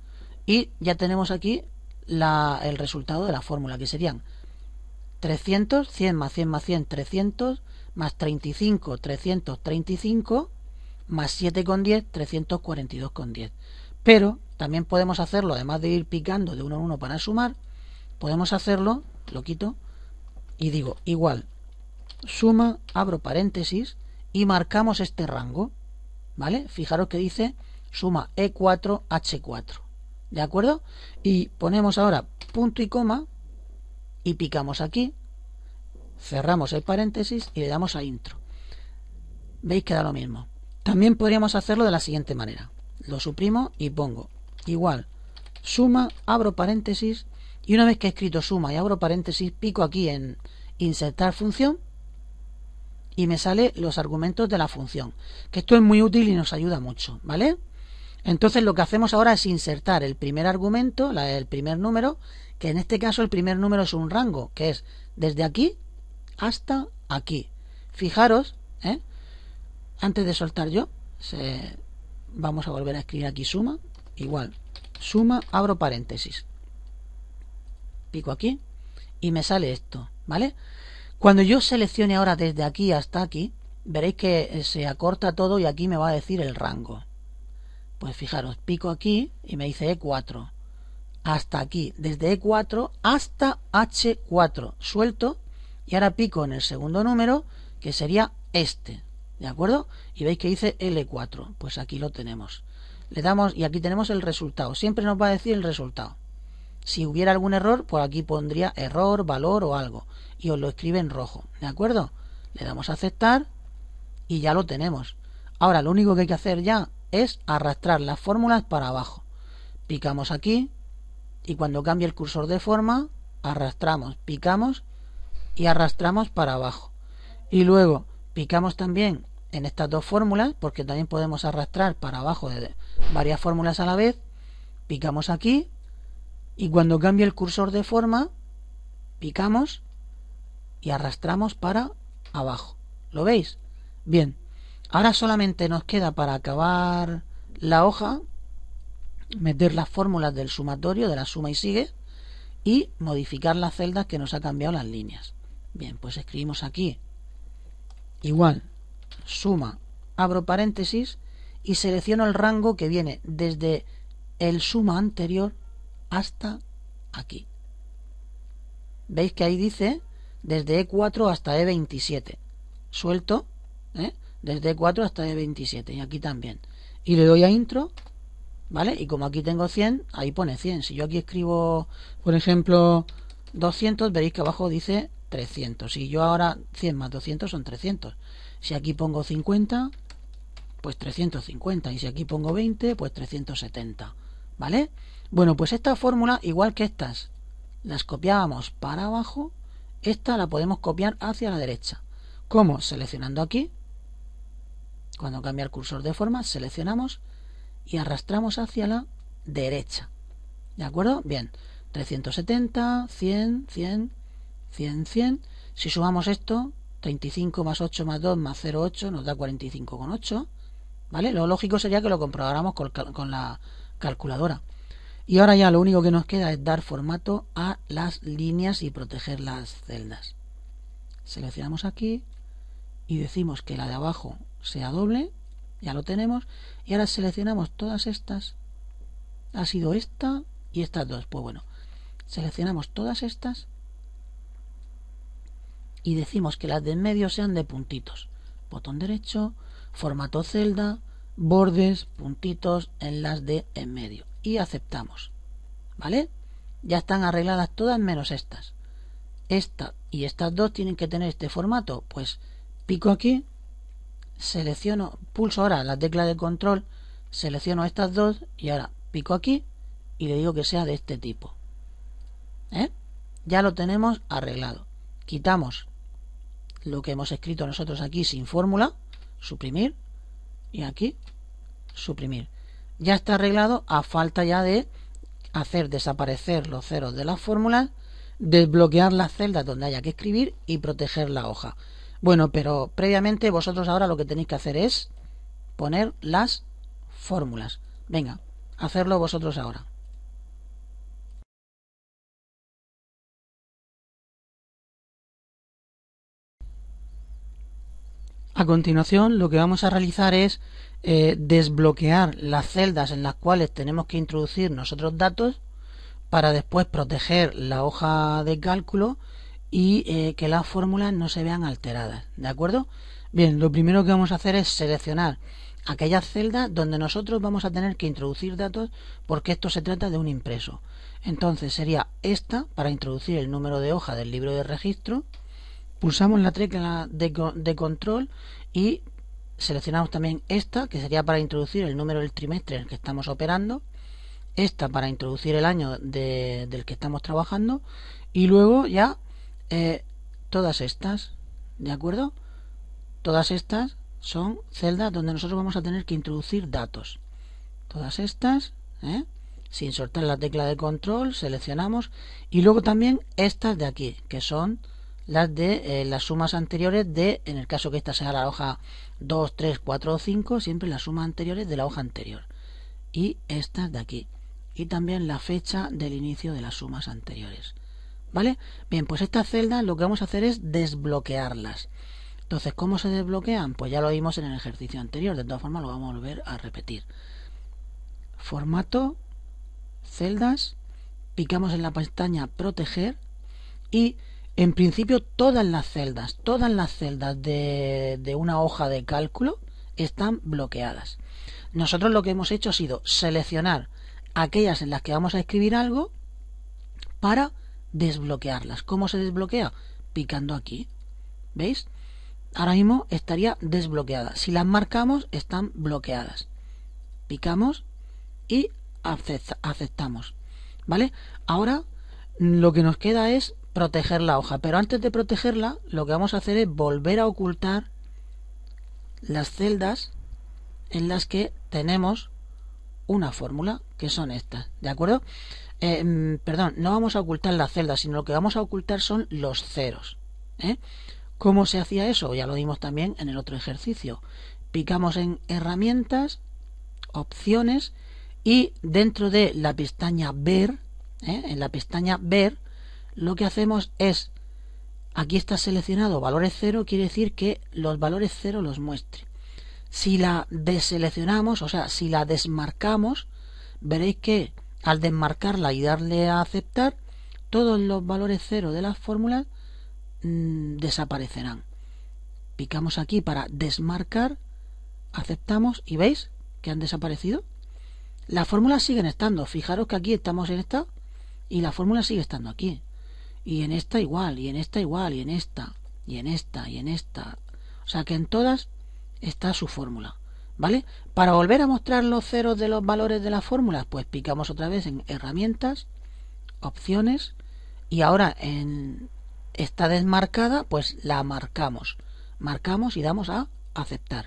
y ya tenemos aquí el resultado de la fórmula, que serían 300, 100 más 100 más 100, 300, más 35, 335, más 7 con 10, 342 con 10. Pero también podemos hacerlo, además de ir picando de uno en uno para sumar, podemos hacerlo lo quito y digo igual suma, abro paréntesis y marcamos este rango, ¿vale? Fijaros que dice suma E4H4, ¿de acuerdo? Y ponemos ahora punto y coma y picamos aquí, cerramos el paréntesis y le damos a intro. ¿Veis que da lo mismo? También podríamos hacerlo de la siguiente manera. Lo suprimo y pongo igual suma, abro paréntesis y una vez que he escrito suma y abro paréntesis, pico aquí en insertar función y me sale los argumentos de la función, que esto es muy útil y nos ayuda mucho, ¿vale? Entonces lo que hacemos ahora es insertar el primer argumento, el primer número, que en este caso el primer número es un rango, que es desde aquí hasta aquí. Fijaros, ¿eh? antes de soltar yo, vamos a volver a escribir aquí suma, igual, suma, abro paréntesis, pico aquí y me sale esto, ¿vale? Cuando yo seleccione ahora desde aquí hasta aquí, veréis que eh, se acorta todo y aquí me va a decir el rango. Pues fijaros, pico aquí y me dice E4. Hasta aquí, desde E4 hasta H4. Suelto y ahora pico en el segundo número, que sería este. ¿De acuerdo? Y veis que dice L4. Pues aquí lo tenemos. Le damos y aquí tenemos el resultado. Siempre nos va a decir el resultado. Si hubiera algún error, por pues aquí pondría error, valor o algo. Y os lo escribe en rojo. ¿De acuerdo? Le damos a aceptar y ya lo tenemos. Ahora lo único que hay que hacer ya es arrastrar las fórmulas para abajo. Picamos aquí y cuando cambie el cursor de forma, arrastramos, picamos y arrastramos para abajo. Y luego picamos también en estas dos fórmulas, porque también podemos arrastrar para abajo de varias fórmulas a la vez. Picamos aquí y cuando cambie el cursor de forma, picamos y arrastramos para abajo. ¿Lo veis? Bien. Ahora solamente nos queda para acabar la hoja meter las fórmulas del sumatorio, de la suma y sigue, y modificar las celdas que nos ha cambiado las líneas. Bien, pues escribimos aquí igual suma, abro paréntesis y selecciono el rango que viene desde el suma anterior hasta aquí. ¿Veis que ahí dice desde E4 hasta E27? Suelto, ¿eh? desde E4 hasta E27 y aquí también. Y le doy a intro, ¿vale? Y como aquí tengo 100, ahí pone 100. Si yo aquí escribo, por ejemplo, 200, veréis que abajo dice 300. Si yo ahora 100 más 200 son 300. Si aquí pongo 50, pues 350. Y si aquí pongo 20, pues 370. ¿Vale? Bueno, pues esta fórmula, igual que estas, las copiábamos para abajo, esta la podemos copiar hacia la derecha. ¿Cómo? Seleccionando aquí, cuando cambia el cursor de forma, seleccionamos y arrastramos hacia la derecha. ¿De acuerdo? Bien, 370, 100, 100, 100, 100. Si sumamos esto, 35 más 8 más 2 más 0,8 nos da 45,8. ¿Vale? Lo lógico sería que lo comprobáramos con, con la calculadora. Y ahora ya lo único que nos queda es dar formato a las líneas y proteger las celdas. Seleccionamos aquí y decimos que la de abajo sea doble, ya lo tenemos. Y ahora seleccionamos todas estas. Ha sido esta y estas dos. Pues bueno, seleccionamos todas estas y decimos que las de en medio sean de puntitos. Botón derecho, formato celda, bordes, puntitos en las de en medio y aceptamos. ¿Vale? Ya están arregladas todas menos estas. Esta y estas dos tienen que tener este formato. Pues pico aquí, selecciono, pulso ahora la tecla de control, selecciono estas dos y ahora pico aquí y le digo que sea de este tipo. ¿Eh? Ya lo tenemos arreglado. Quitamos lo que hemos escrito nosotros aquí sin fórmula, suprimir, y aquí, suprimir ya está arreglado a falta ya de hacer desaparecer los ceros de las fórmulas, desbloquear las celdas donde haya que escribir y proteger la hoja. Bueno, pero previamente vosotros ahora lo que tenéis que hacer es poner las fórmulas. Venga, hacerlo vosotros ahora. A continuación, lo que vamos a realizar es eh, desbloquear las celdas en las cuales tenemos que introducir nosotros datos para después proteger la hoja de cálculo y eh, que las fórmulas no se vean alteradas. ¿De acuerdo? Bien, lo primero que vamos a hacer es seleccionar aquellas celdas donde nosotros vamos a tener que introducir datos porque esto se trata de un impreso. Entonces sería esta para introducir el número de hoja del libro de registro. Pulsamos la tecla de control y seleccionamos también esta, que sería para introducir el número del trimestre en el que estamos operando, esta para introducir el año del que estamos trabajando, y luego ya eh, todas estas, ¿de acuerdo? Todas estas son celdas donde nosotros vamos a tener que introducir datos. Todas estas, ¿eh? sin soltar la tecla de control, seleccionamos, y luego también estas de aquí, que son las de eh, las sumas anteriores de, en el caso que esta sea la hoja 2, 3, 4 o 5, siempre las sumas anteriores de la hoja anterior. Y estas de aquí. Y también la fecha del inicio de las sumas anteriores. ¿Vale? Bien, pues estas celdas lo que vamos a hacer es desbloquearlas. Entonces, ¿cómo se desbloquean? Pues ya lo vimos en el ejercicio anterior, de todas formas lo vamos a volver a repetir. Formato, celdas, picamos en la pestaña proteger y en principio, todas las celdas, todas las celdas de, una hoja de cálculo están bloqueadas. Nosotros lo que hemos hecho ha sido seleccionar aquellas en las que vamos a escribir algo para desbloquearlas. ¿Cómo se desbloquea? Picando aquí. ¿Veis? Ahora mismo estaría desbloqueada. Si las marcamos, están bloqueadas. Picamos y aceptamos. ¿Vale? Ahora lo que nos queda es proteger la hoja. Pero antes de protegerla, lo que vamos a hacer es volver a ocultar las celdas en las que tenemos una fórmula, que son estas, ¿de acuerdo? Eh, mm, perdón, no vamos a ocultar las celdas, sino lo que vamos a ocultar son los ceros. ¿eh? ¿Cómo se hacía eso? Ya lo vimos también en el otro ejercicio. Picamos en herramientas, opciones, y dentro de la pestaña ver, ¿eh? en la pestaña ver, lo que hacemos es, aquí está seleccionado valores cero, quiere decir que los valores cero los muestre. Si la deseleccionamos, o sea, si la desmarcamos, veréis que al desmarcarla y darle a aceptar, todos los valores cero de las fórmulas mm, desaparecerán. Picamos aquí para desmarcar, aceptamos y veis que han desaparecido. Las fórmulas siguen estando. Fijaros que aquí estamos en esta y la fórmula sigue estando aquí. Y en esta igual, y en esta igual, y en esta, y en esta, y en esta. O sea que en todas está su fórmula. ¿Vale? Para volver a mostrar los ceros de los valores de las fórmulas, pues picamos otra vez en herramientas, opciones, y ahora en esta desmarcada, pues la marcamos. Marcamos y damos a aceptar.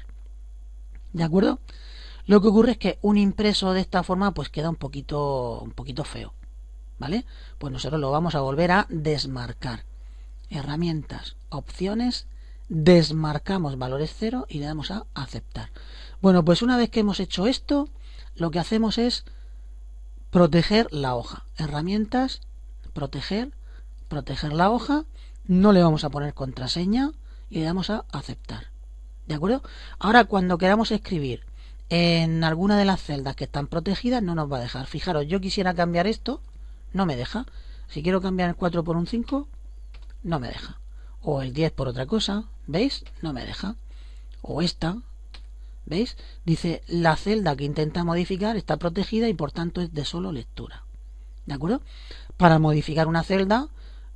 ¿De acuerdo? Lo que ocurre es que un impreso de esta forma pues queda un poquito un poquito feo. ¿vale? Pues nosotros lo vamos a volver a desmarcar. Herramientas, opciones, desmarcamos valores cero y le damos a aceptar. Bueno, pues una vez que hemos hecho esto, lo que hacemos es proteger la hoja. Herramientas, proteger, proteger la hoja. No le vamos a poner contraseña y le damos a aceptar. ¿De acuerdo? Ahora cuando queramos escribir en alguna de las celdas que están protegidas no nos va a dejar. Fijaros, yo quisiera cambiar esto no me deja. Si quiero cambiar el 4 por un 5, no me deja. O el 10 por otra cosa, ¿veis? No me deja. O esta, ¿veis? Dice, la celda que intenta modificar está protegida y por tanto es de solo lectura. ¿De acuerdo? Para modificar una celda,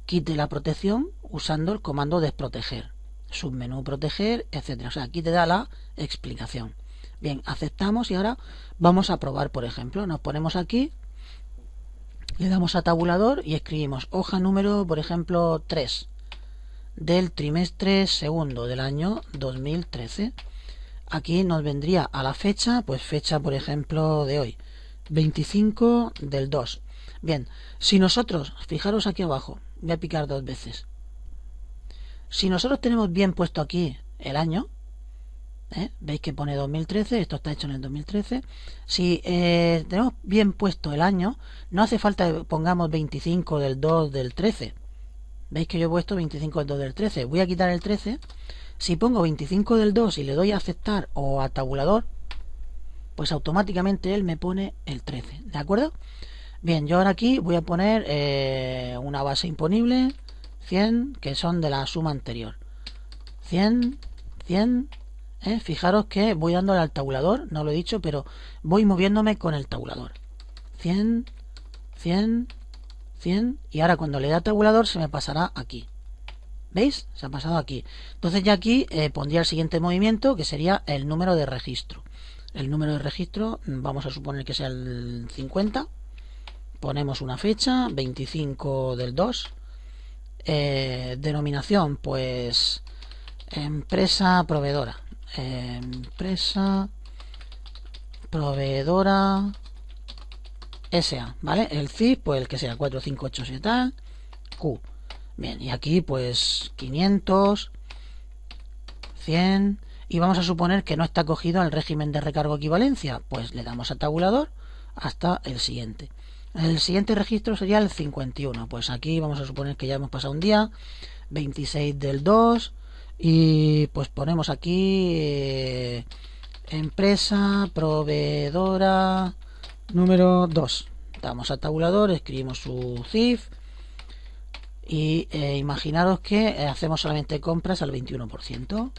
quite la protección usando el comando desproteger, submenú proteger, etcétera. O sea, aquí te da la explicación. Bien, aceptamos y ahora vamos a probar, por ejemplo. Nos ponemos aquí le damos a tabulador y escribimos hoja número, por ejemplo, 3 del trimestre segundo del año 2013. Aquí nos vendría a la fecha, pues fecha, por ejemplo, de hoy, 25 del 2. Bien, si nosotros, fijaros aquí abajo, voy a picar dos veces. Si nosotros tenemos bien puesto aquí el año, ¿Eh? Veis que pone 2013, esto está hecho en el 2013. Si eh, tenemos bien puesto el año, no hace falta que pongamos 25 del 2 del 13. Veis que yo he puesto 25 del 2 del 13. Voy a quitar el 13. Si pongo 25 del 2 y le doy a aceptar o a tabulador, pues automáticamente él me pone el 13. ¿De acuerdo? Bien, yo ahora aquí voy a poner eh, una base imponible, 100, que son de la suma anterior. 100, 100, ¿eh? Fijaros que voy dándole al tabulador, no lo he dicho, pero voy moviéndome con el tabulador. 100, 100, 100. Y ahora cuando le dé tabulador se me pasará aquí. ¿Veis? Se ha pasado aquí. Entonces ya aquí eh, pondría el siguiente movimiento, que sería el número de registro. El número de registro mm, vamos a suponer que sea el 50. Ponemos una fecha, 25 del 2. Eh, denominación, pues empresa proveedora empresa proveedora SA, ¿vale? El CIP, pues el que sea, 4587 tal, Q. Bien, y aquí pues 500, 100, y vamos a suponer que no está cogido al régimen de recargo equivalencia, pues le damos a tabulador hasta el siguiente. El siguiente registro sería el 51, pues aquí vamos a suponer que ya hemos pasado un día, 26 del 2, y pues ponemos aquí eh, empresa proveedora número 2 damos a tabulador escribimos su CIF y eh, imaginaros que eh, hacemos solamente compras al 21%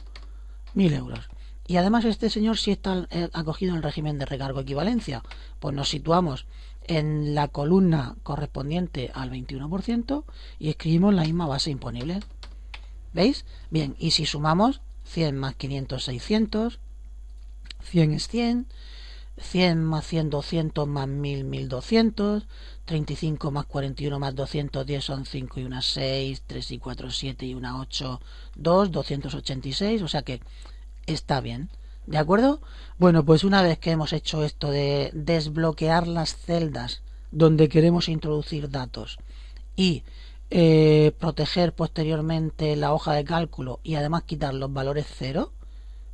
1000 euros y además este señor si está acogido en el régimen de recargo equivalencia pues nos situamos en la columna correspondiente al 21% y escribimos la misma base imponible ¿Veis? Bien, y si sumamos 100 más 500, 600, 100 es 100, 100 más 100, 200 más 1000, 1200, 35 más 41 más 210 son 5 y una 6, 3 y 4, 7 y una 8, 2, 286, o sea que está bien. ¿De acuerdo? Bueno, pues una vez que hemos hecho esto de desbloquear las celdas donde queremos introducir datos y eh, proteger posteriormente la hoja de cálculo y además quitar los valores cero,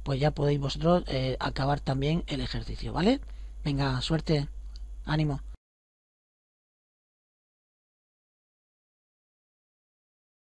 pues ya podéis vosotros eh, acabar también el ejercicio, ¿vale? Venga, suerte, ánimo.